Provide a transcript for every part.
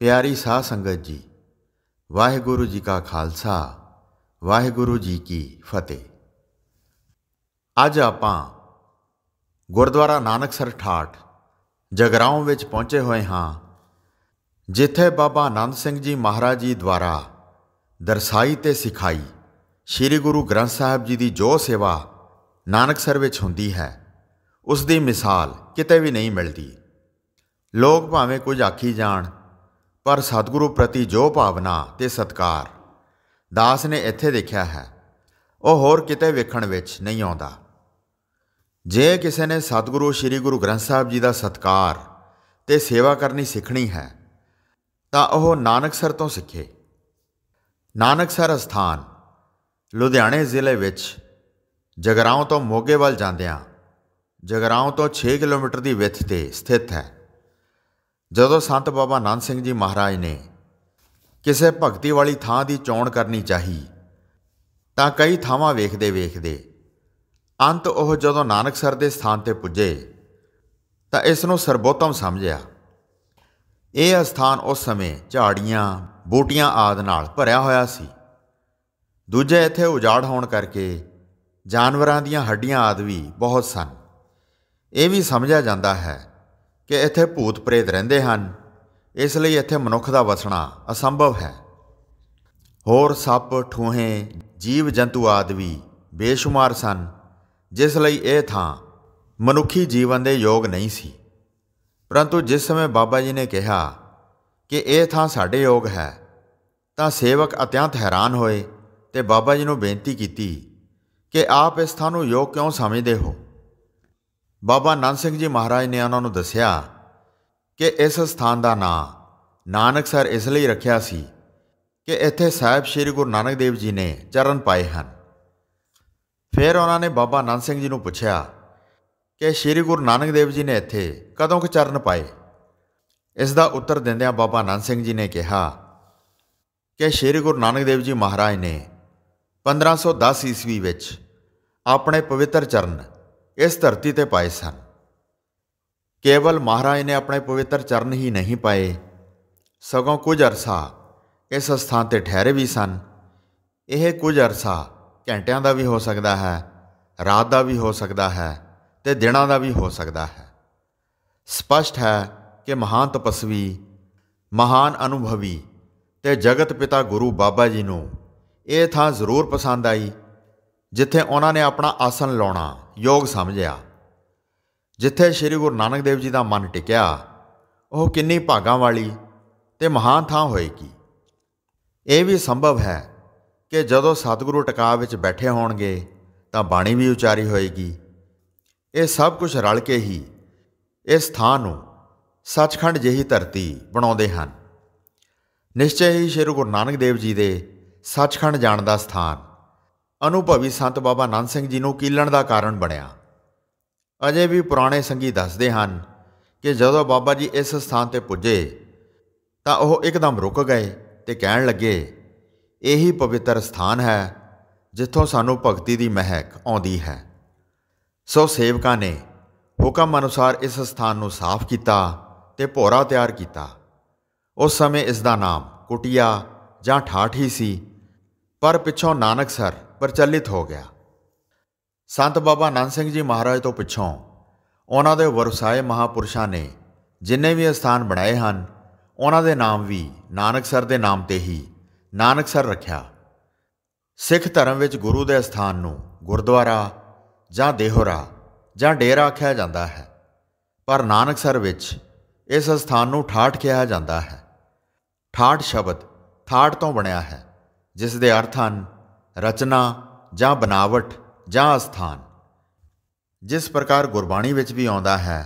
ਪਿਆਰੀ ਸਾਧ ਸੰਗਤ ਜੀ ਵਾਹਿਗੁਰੂ ਜੀ ਕਾ ਖਾਲਸਾ ਵਾਹਿਗੁਰੂ ਜੀ ਕੀ ਫਤਿਹ ਅੱਜ ਆਪਾਂ ਗੁਰਦੁਆਰਾ ਨਾਨਕਸਰ ਠਾਠ ਜਗਰਾਉਂ ਵਿੱਚ ਪਹੁੰਚੇ ਹੋਏ ਹਾਂ ਜਿੱਥੇ ਬਾਬਾ ਆਨੰਦ ਸਿੰਘ ਜੀ ਮਹਾਰਾਜ ਜੀ ਦੁਆਰਾ ਦਰਸਾਈ ਤੇ ਸਿਖਾਈ ਸ੍ਰੀ ਗੁਰੂ ਗ੍ਰੰਥ ਸਾਹਿਬ ਜੀ ਦੀ ਜੋ ਸੇਵਾ ਨਾਨਕਸਰ ਵਿੱਚ ਹੁੰਦੀ ਹੈ ਉਸ ਦੀ ਮਿਸਾਲ ਕਿਤੇ ਵੀ ਨਹੀਂ ਮਿਲਦੀ ਲੋਕ ਭਾਵੇਂ ਕੁਝ ਆਖੀ ਜਾਣ ਪਰ ਸਤਿਗੁਰੂ ਪ੍ਰਤੀ ਜੋ ਭਾਵਨਾ ਤੇ ਸਤਕਾਰ ਦਾਸ ਨੇ ਇੱਥੇ ਦੇਖਿਆ ਹੈ ਉਹ ਹੋਰ ਕਿਤੇ ਵੇਖਣ ਵਿੱਚ ਨਹੀਂ ਆਉਂਦਾ ਜੇ ਕਿਸੇ ਨੇ ਸਤਿਗੁਰੂ ਸ੍ਰੀ ਗੁਰੂ ਗ੍ਰੰਥ ਸਾਹਿਬ ਜੀ ਦਾ ਸਤਕਾਰ ਤੇ ਸੇਵਾ ਕਰਨੀ ਸਿੱਖਣੀ ਹੈ ਤਾਂ ਉਹ ਨਾਨਕਸਰ ਤੋਂ ਸਿੱਖੇ ਨਾਨਕਸਰ ਸਥਾਨ ਲੁਧਿਆਣੇ ਜ਼ਿਲ੍ਹੇ ਵਿੱਚ ਜਗਰਾਉਂ ਤੋਂ ਮੋਗੇ ਵੱਲ ਜਾਂਦਿਆਂ ਜਗਰਾਉਂ ਤੋਂ 6 ਕਿਲੋਮੀਟਰ ਦੀ ਵਿੱਥ ਤੇ ਸਥਿਤ ਹੈ ਜਦੋਂ ਸੰਤ ਬਾਬਾ ਨਾਨਕ ਸਿੰਘ ਜੀ ਮਹਾਰਾਜ ਨੇ ਕਿਸੇ ਭਗਤੀ ਵਾਲੀ ਥਾਂ ਦੀ ਚੋਣ ਕਰਨੀ ਚਾਹੀ ਤਾਂ ਕਈ ਥਾਵਾਂ ਵੇਖਦੇ ਵੇਖਦੇ ਅੰਤ ਉਹ ਜਦੋਂ ਨਾਨਕਸਰ ਦੇ ਸਥਾਨ ਤੇ ਪੁੱਜੇ ਤਾਂ ਇਸ ਨੂੰ ਸਰਬੋਤਮ ਸਮਝਿਆ ਇਹ ਸਥਾਨ ਉਸ ਸਮੇਂ ਝਾੜੀਆਂ ਬੂਟੀਆਂ ਆਦ ਨਾਲ ਭਰਿਆ ਹੋਇਆ ਸੀ ਦੂਜੇ ਇੱਥੇ ਉਜਾੜ ਹੋਣ ਕਰਕੇ ਜਾਨਵਰਾਂ ਦੀਆਂ ਹੱਡੀਆਂ ਆਦ ਵੀ ਬਹੁਤ ਸਨ ਇਹ ਵੀ ਸਮਝਿਆ ਜਾਂਦਾ ਹੈ ਕਿ ਇੱਥੇ ਭੂਤ ਪ੍ਰੇਤ ਰਹਿੰਦੇ ਹਨ ਇਸ ਲਈ ਇੱਥੇ ਮਨੁੱਖ ਦਾ ਵਸਣਾ ਅਸੰਭਵ ਹੈ ਹੋਰ ਸੱਪ ਠੂਹੇ ਜੀਵ ਜੰਤੂ ਆਦਿ ਵੀ ਬੇਸ਼ੁਮਾਰ ਸਨ ਜਿਸ ਲਈ ਇਹ ਥਾਂ ਮਨੁੱਖੀ ਜੀਵਨ ਦੇ ਯੋਗ ਨਹੀਂ ਸੀ ਪਰੰਤੂ ਜਿਸ ਸਮੇਂ ਬਾਬਾ ਜੀ ਨੇ ਕਿਹਾ ਕਿ ਇਹ ਥਾਂ ਸਾਡੇ ਯੋਗ ਹੈ ਤਾਂ ਸੇਵਕ ਅਤਿਆੰਤ ਹੈਰਾਨ ਹੋਏ ਤੇ ਬਾਬਾ ਜੀ ਨੂੰ ਬੇਨਤੀ ਕੀਤੀ ਕਿ ਆਪ ਇਸ ਥਾਂ ਨੂੰ ਯੋਗ ਕਿਉਂ ਸਮਝਦੇ ਹੋ ਬਾਬਾ ਨਾਨਕ ਸਿੰਘ ਜੀ ਮਹਾਰਾਜ ਨੇ ਉਹਨਾਂ ਨੂੰ ਦੱਸਿਆ ਕਿ ਇਸ ਸਥਾਨ ਦਾ ਨਾਂ ਨਾਨਕਸਰ ਇਸ ਲਈ ਰੱਖਿਆ ਸੀ ਕਿ ਇੱਥੇ ਸਾਹਿਬ ਸ੍ਰੀ ਗੁਰੂ ਨਾਨਕ ਦੇਵ ਜੀ ਨੇ ਚਰਨ ਪਾਏ ਹਨ ਫਿਰ ਉਹਨਾਂ ਨੇ ਬਾਬਾ ਨਾਨਕ ਸਿੰਘ ਜੀ ਨੂੰ ਪੁੱਛਿਆ ਕਿ ਸ੍ਰੀ ਗੁਰੂ ਨਾਨਕ ਦੇਵ ਜੀ ਨੇ ਇੱਥੇ ਕਦੋਂ ਕਿ ਚਰਨ ਪਾਏ ਇਸ ਦਾ ਉੱਤਰ ਦਿੰਦਿਆਂ ਬਾਬਾ ਨਾਨਕ ਸਿੰਘ ਜੀ ਨੇ ਕਿਹਾ ਕਿ ਸ੍ਰੀ ਗੁਰੂ ਨਾਨਕ ਦੇਵ ਜੀ ਮਹਾਰਾਜ ਨੇ 1510 ਈਸਵੀ ਵਿੱਚ ਆਪਣੇ ਪਵਿੱਤਰ ਚਰਨ ਇਸ ਧਰਤੀ ਤੇ ਪਾਏ ਸਨ ਕੇਵਲ ਮਹਾਰਾਜ ਨੇ ਆਪਣੇ ਪਵਿੱਤਰ ਚਰਨ ਹੀ ਨਹੀਂ ਪਾਏ ਸਗੋਂ ਕੁਝ ਅਰਸਾ ਇਸ ਸਥਾਨ ਤੇ ਠਹਿਰੇ ਵੀ ਸਨ ਇਹ ਕੁਝ ਅਰਸਾ ਘੰਟਿਆਂ ਦਾ ਵੀ ਹੋ ਸਕਦਾ ਹੈ ਰਾਤ ਦਾ ਵੀ ਹੋ ਸਕਦਾ ਹੈ ਤੇ ਦਿਨਾਂ ਦਾ ਵੀ ਹੋ ਸਕਦਾ ਹੈ ਸਪਸ਼ਟ ਹੈ ਕਿ ਮਹਾਨ ਤਪਸਵੀ ਮਹਾਨ ਅਨੁਭਵੀ ਤੇ ਜਗਤ ਪਿਤਾ ਗੁਰੂ ਬਾਬਾ ਜੀ ਨੂੰ ਇਹ ਥਾਂ ਜ਼ਰੂਰ ਪਸੰਦ ਆਈ ਜਿੱਥੇ ਉਹਨਾਂ ਨੇ ਆਪਣਾ ਆਸਨ ਲਾਉਣਾ ਯੋਗ ਸਮਝਿਆ ਜਿੱਥੇ ਸ੍ਰੀ ਗੁਰੂ ਨਾਨਕ ਦੇਵ ਜੀ ਦਾ ਮਨ ਟਿਕਿਆ ਉਹ ਕਿੰਨੀ ਭਾਗਾਂ ਵਾਲੀ ਤੇ ਮਹਾਨ ਥਾਂ ਹੋਏਗੀ ਇਹ ਵੀ ਸੰਭਵ ਹੈ ਕਿ ਜਦੋਂ ਸਤਿਗੁਰੂ ਟਿਕਾ ਵਿੱਚ ਬੈਠੇ ਹੋਣਗੇ ਤਾਂ ਬਾਣੀ ਵੀ ਉਚਾਰੀ ਹੋਏਗੀ ਇਹ ਸਭ ਕੁਝ ਰਲ ਕੇ ਹੀ ਇਸ ਥਾਂ ਨੂੰ ਸੱਚਖੰਡ ਜਿਹੀ ਧਰਤੀ ਬਣਾਉਂਦੇ ਹਨ ਨਿਸ਼ਚੈ ਹੀ ਸ਼੍ਰੀ ਗੁਰੂ ਨਾਨਕ ਦੇਵ ਜੀ ਦੇ ਸੱਚਖੰਡ ਜਾਣ ਦਾ ਸਥਾਨ ਅਨੁਭਵੀ ਸੰਤ ਬਾਬਾ ਨਾਨਕ ਸਿੰਘ ਜੀ ਨੂੰ ਕੀਲਣ ਦਾ ਕਾਰਨ ਬਣਿਆ ਅਜੇ ਵੀ ਪੁਰਾਣੇ ਸੰਗੀ ਦੱਸਦੇ ਹਨ ਕਿ ਜਦੋਂ ਬਾਬਾ ਜੀ ਇਸ ਸਥਾਨ ਤੇ ਪੁੱਜੇ ਤਾਂ ਉਹ ਇੱਕਦਮ ਰੁਕ ਗਏ ਤੇ ਕਹਿਣ ਲੱਗੇ ਇਹੀ ਪਵਿੱਤਰ ਸਥਾਨ ਹੈ ਜਿੱਥੋਂ ਸਾਨੂੰ ਭਗਤੀ ਦੀ ਮਹਿਕ ਆਉਂਦੀ ਹੈ ਸੋ ਸੇਵਕਾਂ ਨੇ ਹੁਕਮ ਅਨੁਸਾਰ ਇਸ ਸਥਾਨ ਨੂੰ ਸਾਫ਼ ਕੀਤਾ ਤੇ ਭੋਰਾ ਤਿਆਰ ਕੀਤਾ ਉਸ ਸਮੇਂ ਇਸ ਦਾ ਨਾਮ ਕੁਟਿਆ ਜਾਂ ਠਾਠੀ ਸੀ ਪਰ ਪਿੱਛੋਂ ਨਾਨਕ ਸਰ ਪ੍ਰਚਲਿਤ ਹੋ ਗਿਆ ਸੰਤ ਬਾਬਾ ਨਾਨਕ ਸਿੰਘ ਜੀ ਮਹਾਰਾਜ ਤੋਂ ਪਿੱਛੋਂ ਉਹਨਾਂ ਦੇ ਵਰਸਾਏ ਮਹਾਪੁਰਸ਼ਾਂ ਨੇ ਜਿੰਨੇ ਵੀ ਸਥਾਨ ਬਣਾਏ ਹਨ ਉਹਨਾਂ ਦੇ ਨਾਮ ਵੀ ਨਾਨਕਸਰ ਦੇ ਨਾਮ ਤੇ ਹੀ ਨਾਨਕਸਰ ਰੱਖਿਆ ਸਿੱਖ ਧਰਮ ਵਿੱਚ ਗੁਰੂ ਦੇ ਸਥਾਨ ਨੂੰ ਗੁਰਦੁਆਰਾ ਜਾਂ ਦੇਹੋਰਾ ਜਾਂ ਡੇਰਾ ਆਖਿਆ ਜਾਂਦਾ ਹੈ ਪਰ ਨਾਨਕਸਰ ਵਿੱਚ ਇਸ ਸਥਾਨ ਨੂੰ ਠਾਠ ਕਿਹਾ ਜਾਂਦਾ ਹੈ ਠਾਠ ਸ਼ਬਦ ਠਾਟ ਤੋਂ ਬਣਿਆ ਹੈ ਜਿਸ ਦੇ ਅਰਥ ਹਨ ਰਚਨਾ ਜਾਂ ਬਨਾਵਟ ਜਾਂ ਸਥਾਨ ਜਿਸ ਪ੍ਰਕਾਰ ਗੁਰਬਾਣੀ ਵਿੱਚ ਵੀ ਆਉਂਦਾ ਹੈ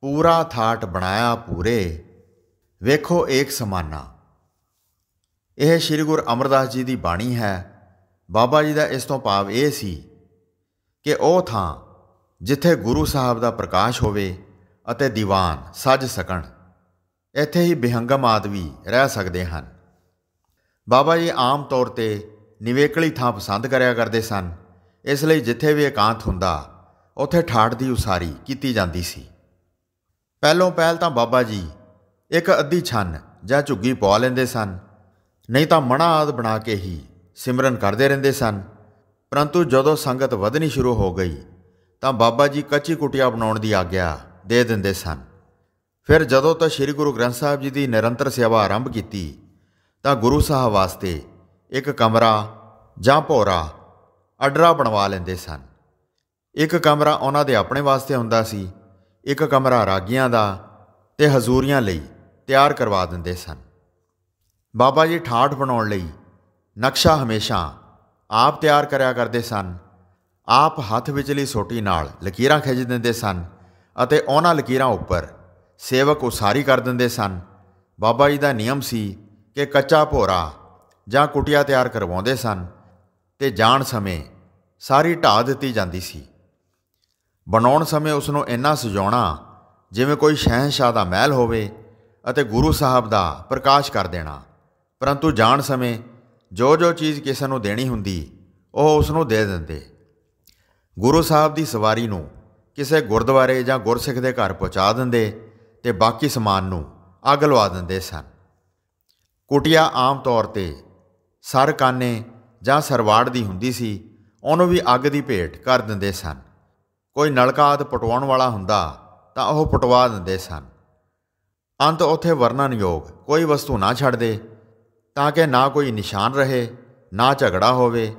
ਪੂਰਾ ਥਾਟ ਬਣਾਇਆ ਪੂਰੇ ਵੇਖੋ ਏਕ ਸਮਾਨਾ ਇਹ ਸ੍ਰੀ ਗੁਰੂ ਅਮਰਦਾਸ ਜੀ ਦੀ ਬਾਣੀ ਹੈ ਬਾਬਾ ਜੀ ਦਾ ਇਸ ਤੋਂ ਭਾਵ ਇਹ ਸੀ ਕਿ ਉਹ ਥਾਂ ਜਿੱਥੇ ਗੁਰੂ ਸਾਹਿਬ ਦਾ ਪ੍ਰਕਾਸ਼ ਹੋਵੇ ਅਤੇ ਦੀਵਾਨ ਸਜ ਸਕਣ ਇੱਥੇ ਹੀ ਬਿਹੰਗਮ ਆਦਮੀ ਰਹਿ ਸਕਦੇ ਹਨ ਬਾਬਾ ਜੀ ਆਮ ਤੌਰ ਤੇ ਨਿਵੇਕਲੀ ਥਾਂ ਪਸੰਦ ਕਰਿਆ ਕਰਦੇ ਸਨ ਇਸ ਲਈ ਜਿੱਥੇ ਵੀ ਇਕਾਂਤ ਹੁੰਦਾ ਉੱਥੇ ਠਾੜ ਦੀ ਉਸਾਰੀ ਕੀਤੀ ਜਾਂਦੀ ਸੀ ਪਹਿਲੋਂ ਪਹਿਲ ਤਾਂ ਬਾਬਾ ਜੀ ਇੱਕ ਅੱਧੀ ਛੰਨ ਜਾਂ ਝੁੱਗੀ ਪਾ ਲੈਂਦੇ ਸਨ ਨਹੀਂ ਤਾਂ ਮਣਾ ਆਦ ਬਣਾ ਕੇ ਹੀ ਸਿਮਰਨ ਕਰਦੇ ਰਹਿੰਦੇ ਸਨ ਪਰੰਤੂ ਜਦੋਂ ਸੰਗਤ ਵਧਣੀ ਸ਼ੁਰੂ ਹੋ ਗਈ ਤਾਂ ਬਾਬਾ ਜੀ ਕੱਚੀ ਕੁਟਿਆ ਬਣਾਉਣ ਦੀ ਆਗਿਆ ਦੇ ਦਿੰਦੇ ਸਨ ਫਿਰ ਜਦੋਂ ਤਾਂ ਸ੍ਰੀ ਗੁਰੂ ਗ੍ਰੰਥ ਸਾਹਿਬ ਜੀ ਦੀ ਨਿਰੰਤਰ ਸੇਵਾ ਆਰੰਭ ਕੀਤੀ ਤਾਂ ਗੁਰੂ ਸਾਹਿਬ ਵਾਸਤੇ ਇੱਕ ਕਮਰਾ ਜਾਂ ਭੋਰਾ ਅਡਰਾ ਬਣਵਾ ਲੈਂਦੇ ਸਨ ਇੱਕ ਕਮਰਾ ਉਹਨਾਂ ਦੇ ਆਪਣੇ ਵਾਸਤੇ ਹੁੰਦਾ ਸੀ ਇੱਕ ਕਮਰਾ ਰਾਗੀਆਂ ਦਾ ਤੇ ਹਜ਼ੂਰੀਆਂ ਲਈ ਤਿਆਰ ਕਰਵਾ ਦਿੰਦੇ ਸਨ ਬਾਬਾ ਜੀ ਠਾਠ ਬਣਾਉਣ ਲਈ ਨਕਸ਼ਾ ਹਮੇਸ਼ਾ ਆਪ ਤਿਆਰ ਕਰਿਆ ਕਰਦੇ ਸਨ ਆਪ ਹੱਥ ਵਿਚਲੀ ਸੋਟੀ ਨਾਲ ਲਕੀਰਾਂ ਖਿੱਚ ਦਿੰਦੇ ਸਨ ਅਤੇ ਉਹਨਾਂ ਲਕੀਰਾਂ ਉੱਪਰ ਸੇਵਕ ਉਸਾਰੀ ਕਰ ਦਿੰਦੇ ਸਨ ਬਾਬਾ ਜੀ ਦਾ ਨਿਯਮ ਸੀ ਕਿ ਕੱਚਾ ਭੋਰਾ ਜਾਂ ਕੁਟਿਆ ਤਿਆਰ ਕਰਵਾਉਂਦੇ ਸਨ ਤੇ ਜਾਣ ਸਮੇਂ ਸਾਰੀ ਢਾ ਦਿੱਤੀ ਜਾਂਦੀ ਸੀ ਬਣਾਉਣ ਸਮੇਂ ਉਸ ਨੂੰ ਇੰਨਾ ਸਜਾਉਣਾ ਜਿਵੇਂ ਕੋਈ ਸ਼ਹਿਨशाह ਦਾ ਮਹਿਲ ਹੋਵੇ ਅਤੇ ਗੁਰੂ ਸਾਹਿਬ ਦਾ ਪ੍ਰਕਾਸ਼ ਕਰ ਦੇਣਾ ਪਰੰਤੂ ਜਾਣ ਸਮੇਂ ਜੋ ਜੋ ਚੀਜ਼ ਕਿਸੇ ਨੂੰ ਦੇਣੀ ਹੁੰਦੀ ਉਹ ਉਸ ਨੂੰ ਦੇ ਦਿੰਦੇ ਗੁਰੂ ਸਾਹਿਬ ਦੀ ਸਵਾਰੀ ਨੂੰ ਕਿਸੇ ਗੁਰਦੁਆਰੇ ਜਾਂ ਗੁਰਸਿੱਖ ਦੇ ਘਰ ਪਹੁੰਚਾ ਦਿੰਦੇ ਤੇ ਬਾਕੀ ਸਮਾਨ ਨੂੰ ਅੱਗ ਲਵਾ ਦਿੰਦੇ ਸਨ ਕੁਟਿਆ ਆਮ ਤੌਰ ਤੇ ਸਰਕਾਨੇ ਜਾਂ ਸਰਵਾੜ ਦੀ ਹੁੰਦੀ ਸੀ ਉਹਨੂੰ ਵੀ ਅੱਗ ਦੀ ਭੇਟ ਕਰ ਦਿੰਦੇ ਸਨ ਕੋਈ ਨਲਕਾ ਆਦ ਪਟਵਾਉਣ ਵਾਲਾ ਹੁੰਦਾ ਤਾਂ ਉਹ ਪਟਵਾ ਦਿੰਦੇ ਸਨ ਅੰਤ ਉਥੇ ਵਰਣਨਯੋਗ ਕੋਈ ਵਸਤੂ ਨਾ ਛੱਡ ਦੇ ਤਾਂ ਕਿ ਨਾ ਕੋਈ ਨਿਸ਼ਾਨ ਰਹੇ ਨਾ ਝਗੜਾ ਹੋਵੇ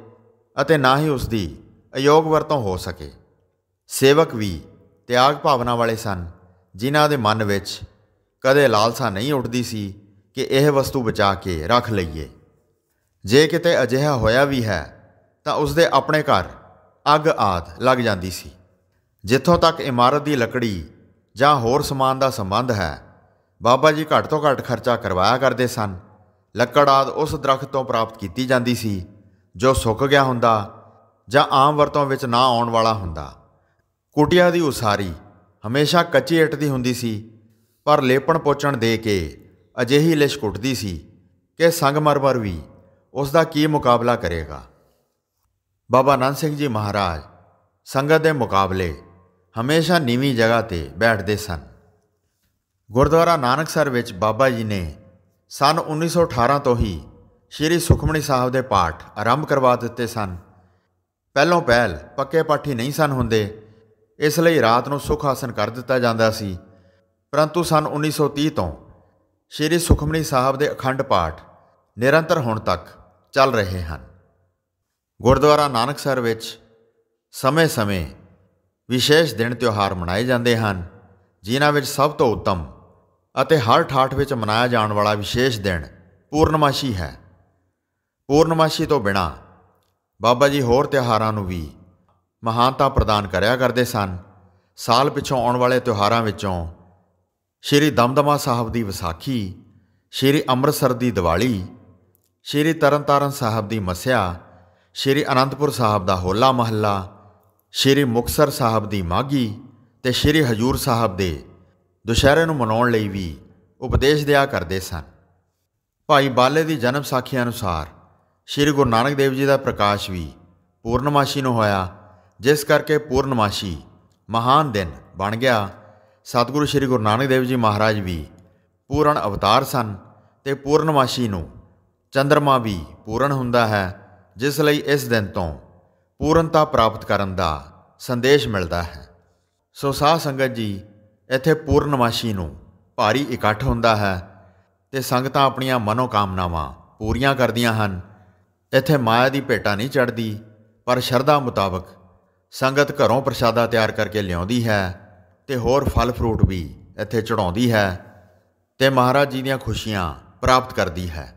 ਅਤੇ ਨਾ ਹੀ ਉਸ ਦੀ ਅਯੋਗ ਵਰਤੋਂ ਹੋ ਸਕੇ ਸੇਵਕ ਵੀ ਤਿਆਗ ਭਾਵਨਾ ਵਾਲੇ ਸਨ ਜਿਨ੍ਹਾਂ ਦੇ ਮਨ ਵਿੱਚ ਕਦੇ ਲਾਲਸਾ ਨਹੀਂ ਉੱਠਦੀ ਸੀ ਕਿ ਇਹ ਵਸਤੂ ਬਚਾ ਕੇ ਰੱਖ ਲਈਏ ਜੇ ਕਿਤੇ ਅਜਿਹਾ ਹੋਇਆ ਵੀ ਹੈ ਤਾਂ ਉਸ ਦੇ ਆਪਣੇ ਘਰ ਅੱਗ ਆਦ ਲੱਗ ਜਾਂਦੀ ਸੀ ਜਿੱਥੋਂ ਤੱਕ ਇਮਾਰਤ ਦੀ ਲੱਕੜੀ ਜਾਂ ਹੋਰ ਸਮਾਨ ਦਾ ਸੰਬੰਧ ਹੈ ਬਾਬਾ ਜੀ ਘੱਟ ਤੋਂ ਘੱਟ ਖਰਚਾ ਕਰਵਾਇਆ ਕਰਦੇ ਸਨ ਲੱਕੜ ਆਦ ਉਸ ਦਰਖਤ ਤੋਂ ਪ੍ਰਾਪਤ ਕੀਤੀ ਜਾਂਦੀ ਸੀ ਜੋ ਸੁੱਕ ਗਿਆ ਹੁੰਦਾ ਜਾਂ ਆਮ ਵਰਤੋਂ ਵਿੱਚ ਨਾ ਆਉਣ ਵਾਲਾ ਹੁੰਦਾ ਕੁਟਿਆ ਦੀ ਉਸਾਰੀ ਹਮੇਸ਼ਾ ਕੱਚੀ ਇੱਟ ਦੀ ਹੁੰਦੀ ਸੀ ਪਰ ਲੇਪਣ ਪੋਚਣ ਦੇ ਕੇ ਅਜਿਹੀ ਲਿਸ਼ਕ ਉੱਠਦੀ ਸੀ ਕਿ ਸੰਗਮਰਮਰ ਵੀ ਉਸ ਦਾ ਕੀ ਮੁਕਾਬਲਾ ਕਰੇਗਾ ਬਾਬਾ ਨਾਨਕ ਸਿੰਘ ਜੀ ਮਹਾਰਾਜ ਸੰਗਤ ਦੇ ਮੁਕਾਬਲੇ ਹਮੇਸ਼ਾ ਨੀਵੀਂ ਜਗ੍ਹਾ ਤੇ ਬੈਠਦੇ ਸਨ ਗੁਰਦੁਆਰਾ ਨਾਨਕਸਰ ਵਿੱਚ ਬਾਬਾ ਜੀ ਨੇ ਸਨ 1918 ਤੋਂ ਹੀ ਸ਼੍ਰੀ ਸੁਖਮਣੀ ਸਾਹਿਬ ਦੇ ਪਾਠ ਆਰੰਭ ਕਰਵਾ ਦਿੱਤੇ ਸਨ ਪਹਿਲੋਂ ਪਹਿਲ ਪੱਕੇ ਪਾਠੀ ਨਹੀਂ ਸਨ ਹੁੰਦੇ ਇਸ ਲਈ ਰਾਤ ਨੂੰ ਸੁਖ ਆਸਨ ਕਰ ਦਿੱਤਾ ਜਾਂਦਾ ਸੀ ਪਰੰਤੂ ਸਨ 1930 ਤੋਂ ਸ਼੍ਰੀ ਸੁਖਮਣੀ ਸਾਹਿਬ ਦੇ ਅਖੰਡ ਪਾਠ ਨਿਰੰਤਰ ਹੋਣ ਤੱਕ ਚੱਲ ਰਹੇ ਹਨ ਗੁਰਦੁਆਰਾ ਨਾਨਕਸਰ ਵਿੱਚ ਸਮੇਂ-ਸਮੇਂ ਵਿਸ਼ੇਸ਼ ਦਿਨ ਤਿਉਹਾਰ ਮਨਾਏ ਜਾਂਦੇ ਹਨ ਜਿਨ੍ਹਾਂ ਵਿੱਚ ਸਭ ਤੋਂ ਉੱਤਮ ਅਤੇ ਹਰ ਠਾਠ ਵਿੱਚ ਮਨਾਇਆ ਜਾਣ ਵਾਲਾ ਵਿਸ਼ੇਸ਼ ਦਿਨ ਪੂਰਨਮਾਸ਼ੀ ਹੈ ਪੂਰਨਮਾਸ਼ੀ ਤੋਂ ਬਿਨਾ ਬਾਬਾ ਜੀ ਹੋਰ ਤਿਉਹਾਰਾਂ ਨੂੰ ਵੀ ਮਹਾਨਤਾ ਪ੍ਰਦਾਨ ਕਰਿਆ ਕਰਦੇ ਸਨ ਸਾਲ ਪਿਛੋਂ ਆਉਣ ਵਾਲੇ ਤਿਉਹਾਰਾਂ ਵਿੱਚੋਂ ਸ਼੍ਰੀ ਦਮਦਮਾ ਸਾਹਿਬ ਦੀ ਵਿਸਾਖੀ ਸ਼੍ਰੀ ਅੰਮ੍ਰਿਤਸਰ ਦੀ ਦੀਵਾਲੀ ਸ਼੍ਰੀ ਤਰਨਤਾਰਨ ਸਾਹਿਬ ਦੀ ਮਸਿਆ ਸ਼੍ਰੀ ਅਨੰਦਪੁਰ ਸਾਹਿਬ ਦਾ ਹੋਲਾ ਮਹੱਲਾ ਸ਼੍ਰੀ ਮੁਕਸਰ ਸਾਹਿਬ ਦੀ ਮਾਗੀ ਤੇ ਸ਼੍ਰੀ ਹਜੂਰ ਸਾਹਿਬ ਦੇ ਦੁਸ਼ਹਿਰੇ ਨੂੰ ਮਨਾਉਣ ਲਈ ਵੀ ਉਪਦੇਸ਼ ਦਿਆ ਕਰਦੇ ਸਨ ਭਾਈ ਬਾਲੇ ਦੀ ਜਨਮ ਸਾਖੀ ਅਨੁਸਾਰ ਸ਼੍ਰੀ ਗੁਰੂ ਨਾਨਕ ਦੇਵ ਜੀ ਦਾ ਪ੍ਰਕਾਸ਼ ਵੀ ਪੂਰਨਮਾਸ਼ੀ ਨੂੰ ਹੋਇਆ ਜਿਸ ਕਰਕੇ ਪੂਰਨਮਾਸ਼ੀ ਮਹਾਨ ਦਿਨ ਬਣ ਗਿਆ ਸਤਿਗੁਰੂ ਸ਼੍ਰੀ ਗੁਰੂ ਨਾਨਕ ਦੇਵ ਜੀ ਮਹਾਰਾਜ ਵੀ ਪੂਰਨ ਅਵਤਾਰ ਸਨ ਤੇ ਪੂਰਨਮਾਸ਼ੀ ਨੂੰ ਚੰ드ਰਮਾ ਵੀ ਪੂਰਨ ਹੁੰਦਾ ਹੈ ਜਿਸ ਲਈ ਇਸ ਦਿਨ ਤੋਂ ਪੂਰਨਤਾ ਪ੍ਰਾਪਤ ਕਰਨ ਦਾ ਸੰਦੇਸ਼ ਮਿਲਦਾ ਹੈ ਸੋ ਸਾਧ ਸੰਗਤ ਜੀ ਇੱਥੇ ਪੂਰਨਮਾਸ਼ੀ ਨੂੰ ਭਾਰੀ ਇਕੱਠ ਹੁੰਦਾ ਹੈ ਤੇ ਸੰਗਤਾਂ ਆਪਣੀਆਂ ਮਨੋ ਕਾਮਨਾਵਾਂ ਪੂਰੀਆਂ ਕਰਦੀਆਂ ਹਨ ਇੱਥੇ ਮਾਇਆ ਦੀ ਭੇਟਾ ਨਹੀਂ ਚੜਦੀ ਪਰ ਸ਼ਰਧਾ ਮੁਤਾਬਕ ਸੰਗਤ ਘਰੋਂ ਪ੍ਰਸ਼ਾਦਾ ਤਿਆਰ ਕਰਕੇ ਲਿਆਉਂਦੀ ਹੈ ਤੇ ਹੋਰ ਫਲ ਫਰੂਟ ਵੀ ਇੱਥੇ ਚੜਾਉਂਦੀ ਹੈ ਤੇ ਮਹਾਰਾਜ ਜੀ ਦੀਆਂ ਖੁਸ਼ੀਆਂ ਪ੍ਰਾਪਤ ਕਰਦੀ ਹੈ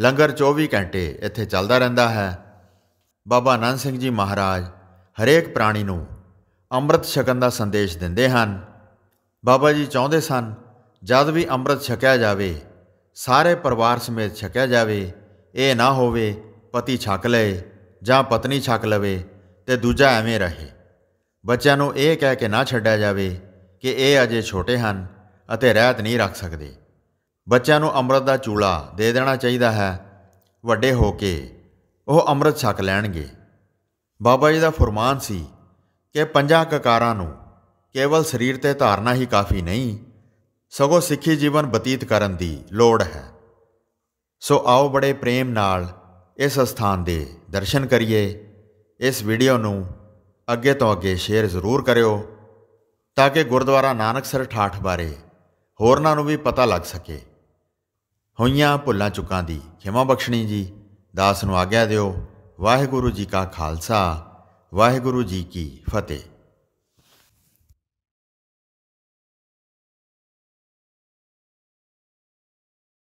ਲੰਗਰ 24 ਘੰਟੇ ਇੱਥੇ ਚੱਲਦਾ ਰਹਿੰਦਾ ਹੈ ਬਾਬਾ ਨਾਨਕ ਸਿੰਘ ਜੀ ਮਹਾਰਾਜ ਹਰੇਕ ਪ੍ਰਾਣੀ ਨੂੰ ਅੰਮ੍ਰਿਤ ਛਕਣ ਦਾ ਸੰਦੇਸ਼ ਦਿੰਦੇ ਹਨ ਬਾਬਾ ਜੀ ਚਾਹੁੰਦੇ ਸਨ ਜਦ ਵੀ ਅੰਮ੍ਰਿਤ ਛਕਿਆ ਜਾਵੇ ਸਾਰੇ ਪਰਿਵਾਰ ਸਮੇਤ ਛਕਿਆ ਜਾਵੇ ਇਹ ਨਾ ਹੋਵੇ ਪਤੀ ਛਕ ਲਏ ਜਾਂ ਪਤਨੀ ਛਕ ਲਵੇ ਤੇ ਦੂਜਾ ਐਵੇਂ ਰਹੇ ਬੱਚਿਆਂ ਨੂੰ ਇਹ ਕਹਿ ਕੇ ਨਾ ਛੱਡਿਆ ਜਾਵੇ ਕਿ ਇਹ ਅਜੇ ਛੋਟੇ ਹਨ ਅਤੇ ਰਹਿਤ ਨਹੀਂ ਰੱਖ ਸਕਦੇ ਬੱਚਿਆਂ ਨੂੰ ਅੰਮ੍ਰਿਤ ਦਾ ਚੂਲਾ ਦੇ ਦੇਣਾ ਚਾਹੀਦਾ ਹੈ ਵੱਡੇ ਹੋ ਕੇ ਉਹ ਅੰਮ੍ਰਿਤ ਛਕ ਲੈਣਗੇ ਬਾਬਾ ਜੀ ਦਾ ਫਰਮਾਨ ਸੀ ਕਿ ਪੰਜਾਂ ਕਕਾਰਾਂ ਨੂੰ ਕੇਵਲ ਸਰੀਰ ਤੇ ਧਾਰਨਾ ਹੀ ਕਾਫੀ ਨਹੀਂ ਸਗੋਂ ਸਿੱਖੀ ਜੀਵਨ ਬਤੀਤ ਕਰਨ ਦੀ ਲੋੜ ਹੈ ਸੋ ਆਓ ਬੜੇ ਪ੍ਰੇਮ ਨਾਲ ਇਸ ਸਥਾਨ ਦੇ ਦਰਸ਼ਨ ਕਰੀਏ ਇਸ ਵੀਡੀਓ ਨੂੰ ਅੱਗੇ ਤੋਂ ਅੱਗੇ ਸ਼ੇਅਰ ਜ਼ਰੂਰ ਕਰਿਓ ਤਾਂ ਕਿ ਗੁਰਦੁਆਰਾ ਨਾਨਕਸਰ ਠਾਠ ਬਾਰੇ ਹੋਰਨਾਂ ਨੂੰ ਵੀ ਪਤਾ ਲੱਗ ਸਕੇ ਹੋਈਆਂ ਭੁੱਲਾਂ ਚੁੱਕਾਂ ਦੀ ਖਿਮਾ ਬਖਸ਼ਣੀ ਜੀ ਦਾਸ ਨੂੰ ਆਗਿਆ ਦਿਓ ਵਾਹਿਗੁਰੂ ਜੀ ਕਾ ਖਾਲਸਾ ਵਾਹਿਗੁਰੂ ਜੀ ਕੀ ਫਤਿਹ